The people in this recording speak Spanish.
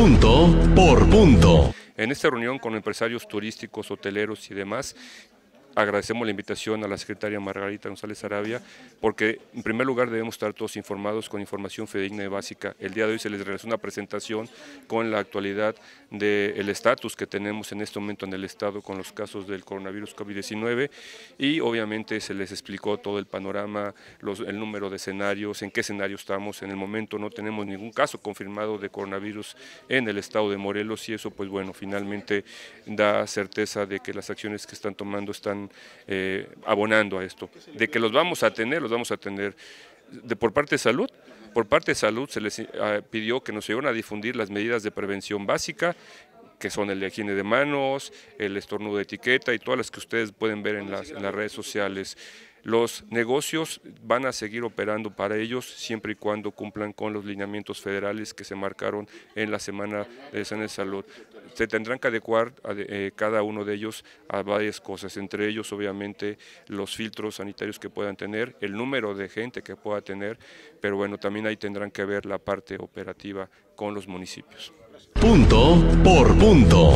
Punto por punto. En esta reunión con empresarios turísticos, hoteleros y demás, agradecemos la invitación a la secretaria Margarita González Arabia, porque en primer lugar debemos estar todos informados con información fidedigna y básica. El día de hoy se les realizó una presentación con la actualidad del estatus que tenemos en este momento en el Estado con los casos del coronavirus COVID-19 y obviamente se les explicó todo el panorama, el número de escenarios, en qué escenario estamos. En el momento no tenemos ningún caso confirmado de coronavirus en el Estado de Morelos y eso pues bueno, finalmente da certeza de que las acciones que están tomando están eh, abonando a esto. De que los vamos a tener, los vamos a tener. De, por parte de salud, por parte de salud se les ah, pidió que nos ayudaran a difundir las medidas de prevención básica que son el de higiene de manos, el estornudo de etiqueta y todas las que ustedes pueden ver en las redes sociales. Los negocios van a seguir operando para ellos siempre y cuando cumplan con los lineamientos federales que se marcaron en la Semana de San Salud. Se tendrán que adecuar eh, cada uno de ellos a varias cosas, entre ellos obviamente los filtros sanitarios que puedan tener, el número de gente que pueda tener, pero bueno, también ahí tendrán que ver la parte operativa con los municipios. Punto por punto.